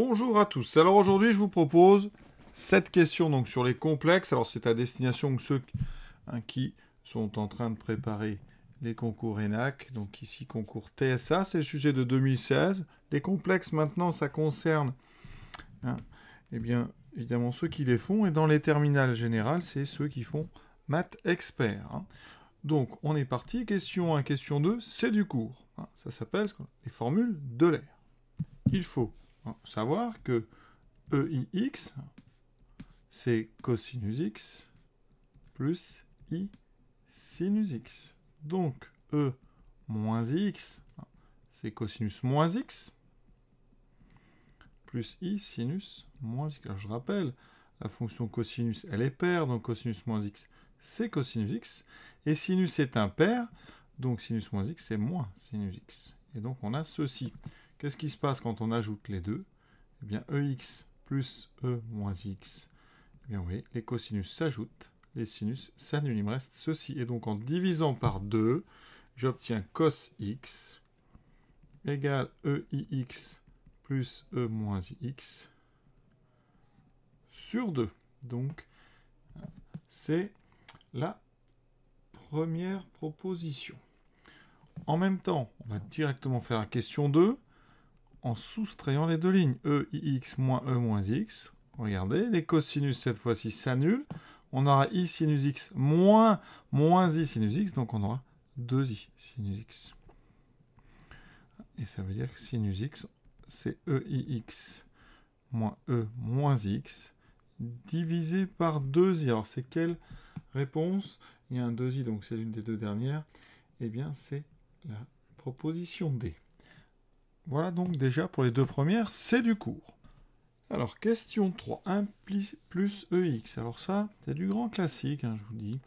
Bonjour à tous. Alors aujourd'hui, je vous propose cette question donc sur les complexes. Alors c'est à destination de ceux hein, qui sont en train de préparer les concours ENAC. Donc ici concours TSA, c'est le sujet de 2016. Les complexes maintenant, ça concerne hein, eh bien évidemment ceux qui les font et dans les terminales générales, c'est ceux qui font maths expert. Hein. Donc on est parti, question 1, question 2, c'est du cours. Ça s'appelle les formules de l'air. Il faut Hein, savoir que EIX, c'est cosinus x plus i sinus x. Donc, E moins x, hein, c'est cosinus moins x, plus i sinus moins x. je rappelle, la fonction cosinus, elle est paire, donc cosinus moins x, c'est cosinus x, et sinus est impair, donc sinus moins x, c'est moins sinus x. Et donc, on a ceci. Qu'est-ce qui se passe quand on ajoute les deux Eh bien, EX plus E moins X. Eh bien, oui, les cosinus s'ajoutent, les sinus s'annulent. Il me reste ceci. Et donc, en divisant par 2, j'obtiens cos X égale EIX plus E moins X sur 2. Donc, c'est la première proposition. En même temps, on va directement faire la question 2 en soustrayant les deux lignes. E, x moins E, moins X. Regardez, les cosinus, cette fois-ci, s'annulent. On aura I sinus X moins, moins I sinus X, donc on aura 2I sinus X. Et ça veut dire que sinus X, c'est e, x moins E moins X divisé par 2i. Alors c'est quelle réponse Il y a un 2i, donc c'est l'une des deux dernières. Eh bien c'est la proposition D. Voilà donc déjà pour les deux premières, c'est du cours. Alors, question 3, 1 plus EX. Alors ça, c'est du grand classique, hein, je vous dis.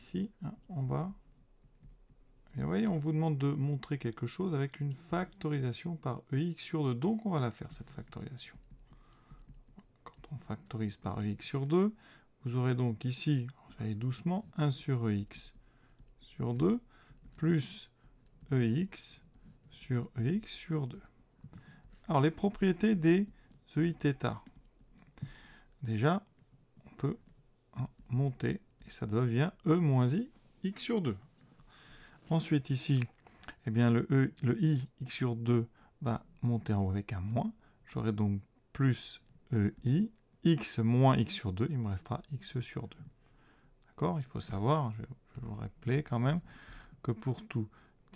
Ici, hein, en bas. Et vous voyez, on vous demande de montrer quelque chose avec une factorisation par EX sur 2. Donc on va la faire, cette factorisation. Quand on factorise par EX sur 2, vous aurez donc ici, je doucement, 1 sur EX sur 2, plus EX sur EX sur 2. Alors, les propriétés des EIθ. Déjà, on peut monter et ça devient E moins I, X sur 2. Ensuite, ici, eh bien, le, e, le I, X sur 2 va monter en haut avec un moins. J'aurai donc plus e-i X moins X sur 2, il me restera X sur 2. D'accord Il faut savoir, je, je vais vous rappeler quand même, que pour tout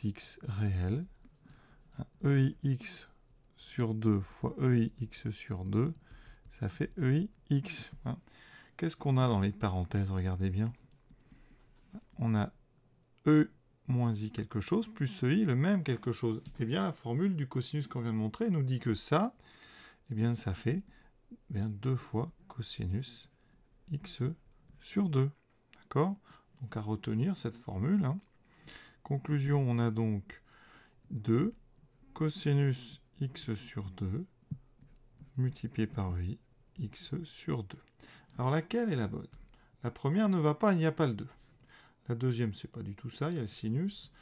X réel, EIX sur 2 fois EIX sur 2, ça fait e EIX. Hein. Qu'est-ce qu'on a dans les parenthèses Regardez bien. On a E moins I quelque chose, plus EI le même quelque chose. Eh bien, la formule du cosinus qu'on vient de montrer nous dit que ça, eh bien, ça fait eh bien, 2 fois cosinus x sur 2. D'accord Donc, à retenir cette formule. Hein. Conclusion, on a donc 2 cosinus x sur 2 multiplié par i, x sur 2. Alors laquelle est la bonne La première ne va pas, il n'y a pas le 2. La deuxième, c'est pas du tout ça, il y a le sinus.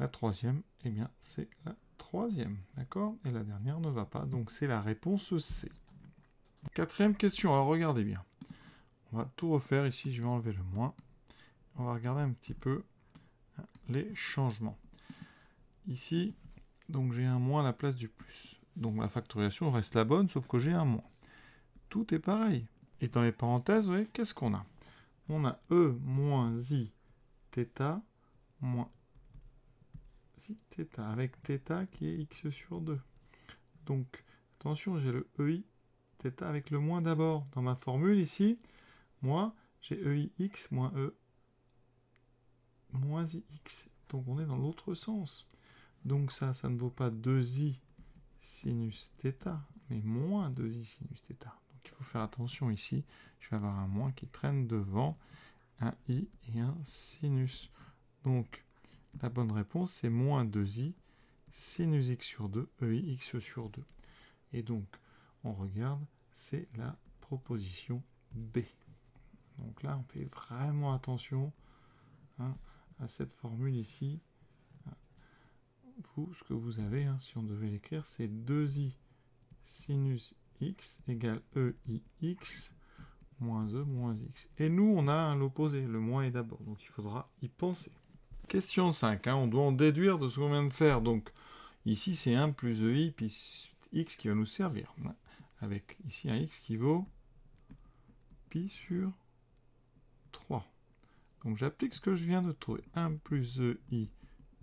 La troisième, eh bien, c'est la troisième, d'accord Et la dernière ne va pas, donc c'est la réponse C. Quatrième question, alors regardez bien. On va tout refaire ici, je vais enlever le moins. On va regarder un petit peu hein, les changements. Ici, donc j'ai un moins à la place du plus. Donc ma factorisation reste la bonne, sauf que j'ai un moins. Tout est pareil. Et dans les parenthèses, qu'est-ce qu'on a On a E moins I θ moins I avec θ qui est x sur 2. Donc, attention, j'ai le EI θ avec le moins d'abord. Dans ma formule ici, moi, j'ai EIX moins E moins IX. Donc on est dans l'autre sens. Donc ça, ça ne vaut pas 2i sinus mais moins 2i sinus Donc il faut faire attention ici. Je vais avoir un moins qui traîne devant un i et un sinus. Donc la bonne réponse, c'est moins 2i sinus x sur 2, eix x sur 2. Et donc, on regarde, c'est la proposition B. Donc là, on fait vraiment attention hein, à cette formule ici vous, ce que vous avez, hein, si on devait l'écrire, c'est 2i sinus x égale e i x moins e moins x. Et nous, on a l'opposé, le moins est d'abord, donc il faudra y penser. Question 5, hein, on doit en déduire de ce qu'on vient de faire. Donc ici, c'est 1 plus ei puis x qui va nous servir. Hein. avec ici un x qui vaut pi sur 3. Donc j'applique ce que je viens de trouver. 1 plus e i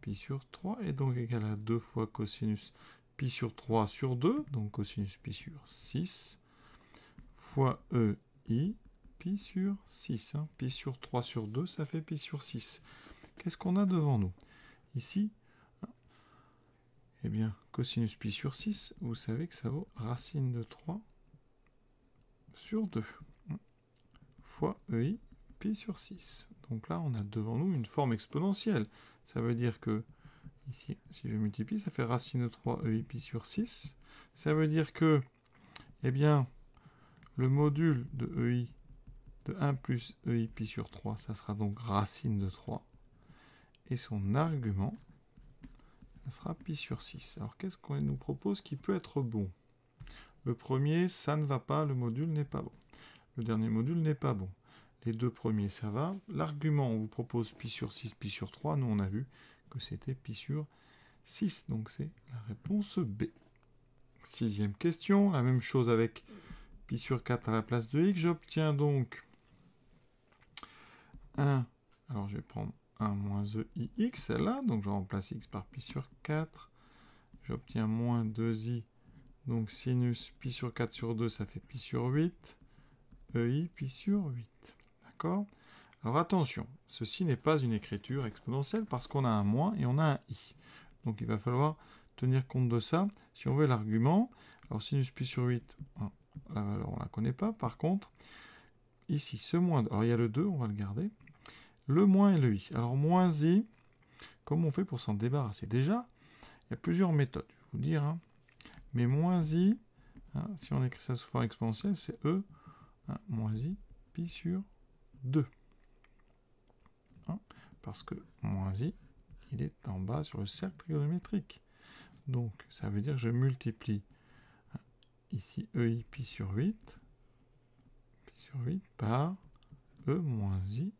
pi sur 3 est donc égal à 2 fois cosinus pi sur 3 sur 2, donc cosinus pi sur 6, fois e i pi sur 6. Hein. Pi sur 3 sur 2, ça fait pi sur 6. Qu'est-ce qu'on a devant nous Ici, hein, eh bien, cosinus pi sur 6, vous savez que ça vaut racine de 3 sur 2 hein, fois EI pi sur 6. Donc là, on a devant nous une forme exponentielle. Ça veut dire que, ici, si je multiplie, ça fait racine de 3 e pi sur 6. Ça veut dire que, eh bien, le module de EI de 1 plus EI pi sur 3, ça sera donc racine de 3. Et son argument, ça sera pi sur 6. Alors qu'est-ce qu'on nous propose qui peut être bon Le premier, ça ne va pas, le module n'est pas bon. Le dernier module n'est pas bon. Les deux premiers, ça va. L'argument, on vous propose pi sur 6, pi sur 3. Nous, on a vu que c'était pi sur 6. Donc, c'est la réponse B. Sixième question, la même chose avec pi sur 4 à la place de x. J'obtiens donc 1. Alors, je vais prendre 1 moins e ix, celle-là. Donc, je remplace x par pi sur 4. J'obtiens moins 2i. Donc, sinus pi sur 4 sur 2, ça fait pi sur 8. ei pi sur 8. Alors attention, ceci n'est pas une écriture exponentielle parce qu'on a un moins et on a un i. Donc il va falloir tenir compte de ça si on veut l'argument. Alors sinus pi sur 8, hein, valeur on ne la connaît pas. Par contre, ici, ce moins... Alors il y a le 2, on va le garder. Le moins et le i. Alors moins i, comment on fait pour s'en débarrasser Déjà, il y a plusieurs méthodes, je vais vous dire. Hein. Mais moins i, hein, si on écrit ça sous forme exponentielle, c'est e moins i pi sur 2. Hein, parce que moins i, il est en bas sur le cercle trigonométrique. Donc, ça veut dire que je multiplie hein, ici EI pi sur 8, pi sur 8 par E moins i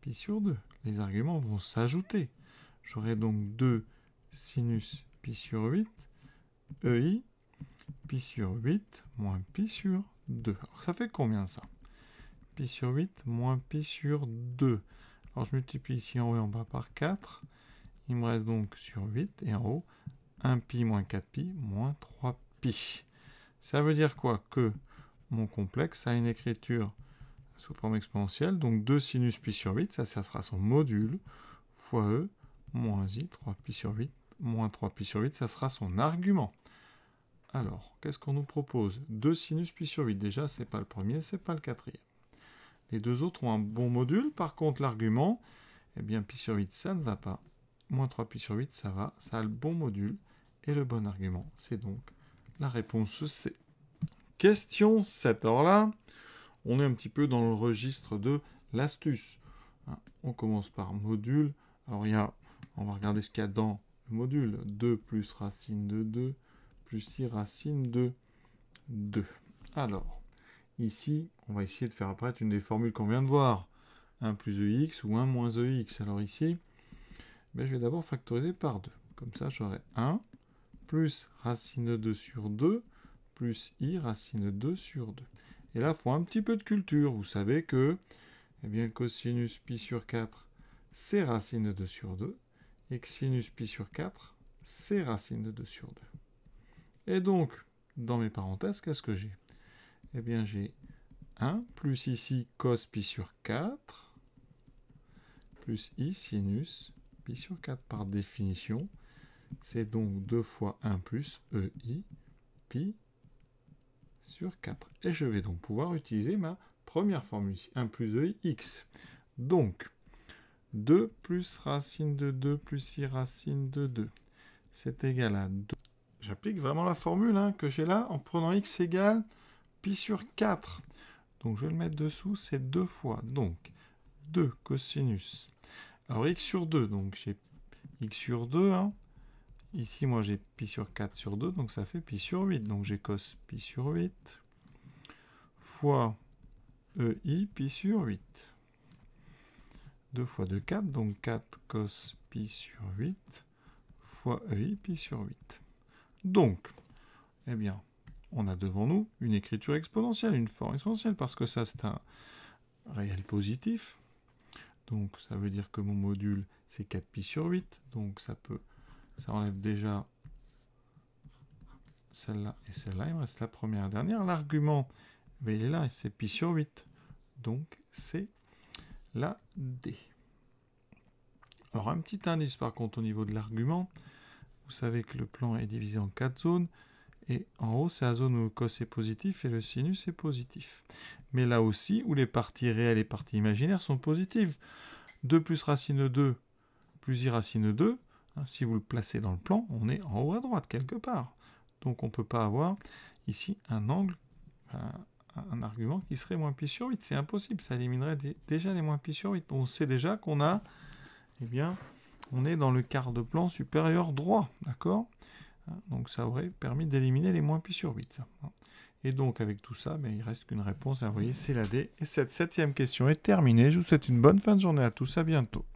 pi sur 2. Les arguments vont s'ajouter. J'aurai donc 2 sinus pi sur 8, EI pi sur 8 moins pi sur 2. Alors ça fait combien ça pi sur 8 moins pi sur 2. Alors je multiplie ici en haut et en bas par 4. Il me reste donc sur 8 et en haut 1 pi moins 4 pi moins 3 pi. Ça veut dire quoi Que mon complexe a une écriture sous forme exponentielle, donc 2 sinus pi sur 8, ça, ça sera son module, fois e, moins i, 3 pi sur 8, moins 3 pi sur 8, ça sera son argument. Alors, qu'est-ce qu'on nous propose 2 sinus pi sur 8, déjà, c'est pas le premier, c'est pas le quatrième. Les deux autres ont un bon module. Par contre, l'argument, eh bien, pi sur 8, ça ne va pas. Moins 3 pi sur 8, ça va. Ça a le bon module et le bon argument. C'est donc la réponse C. Question 7. Alors là, on est un petit peu dans le registre de l'astuce. Hein, on commence par module. Alors, il y a, on va regarder ce qu'il y a dans le module. 2 plus racine de 2 plus 6 racine de 2. Alors, Ici, on va essayer de faire apparaître une des formules qu'on vient de voir. 1 plus ex ou 1 moins ex. Alors ici, ben je vais d'abord factoriser par 2. Comme ça, j'aurai 1 plus racine de 2 sur 2 plus i racine 2 sur 2. Et là, il faut un petit peu de culture. Vous savez que eh bien, cosinus pi sur 4, c'est racine de 2 sur 2. Et que sinus pi sur 4, c'est racine de 2 sur 2. Et donc, dans mes parenthèses, qu'est-ce que j'ai eh bien, j'ai 1 plus ici cos pi sur 4 plus i sinus pi sur 4 par définition. C'est donc 2 fois 1 plus EI pi sur 4. Et je vais donc pouvoir utiliser ma première formule ici, 1 plus EI x. Donc, 2 plus racine de 2 plus i racine de 2, c'est égal à 2. J'applique vraiment la formule hein, que j'ai là en prenant x égale pi sur 4. Donc je vais le mettre dessous, c'est 2 fois. Donc 2 cosinus. Alors x sur 2, donc j'ai x sur 2. Hein. Ici, moi, j'ai pi sur 4 sur 2, donc ça fait pi sur 8. Donc j'ai cos pi sur 8 fois EI pi sur 8. 2 fois 2, 4, donc 4 cos pi sur 8 fois EI pi sur 8. Donc, eh bien, on a devant nous une écriture exponentielle, une forme exponentielle, parce que ça c'est un réel positif. Donc ça veut dire que mon module c'est 4pi sur 8, donc ça peut, ça enlève déjà celle-là et celle-là, il me reste la première et dernière. L'argument, mais il est là, c'est pi sur 8, donc c'est la D. Alors un petit indice par contre au niveau de l'argument, vous savez que le plan est divisé en 4 zones, et en haut, c'est la zone où le cos est positif et le sinus est positif. Mais là aussi, où les parties réelles et parties imaginaires sont positives. 2 plus racine 2 plus i racine 2, hein, si vous le placez dans le plan, on est en haut à droite, quelque part. Donc on ne peut pas avoir ici un angle, un, argument qui serait moins pi sur 8. C'est impossible, ça éliminerait déjà les moins pi sur 8. On sait déjà qu'on a, eh bien, on est dans le quart de plan supérieur droit, d'accord ah, donc ça aurait permis d'éliminer les moins pi sur 8. Et donc avec tout ça, mais ben, il reste qu'une réponse à envoyer, c'est la D. Et cette septième question est terminée. Je vous souhaite une bonne fin de journée à tous, à bientôt.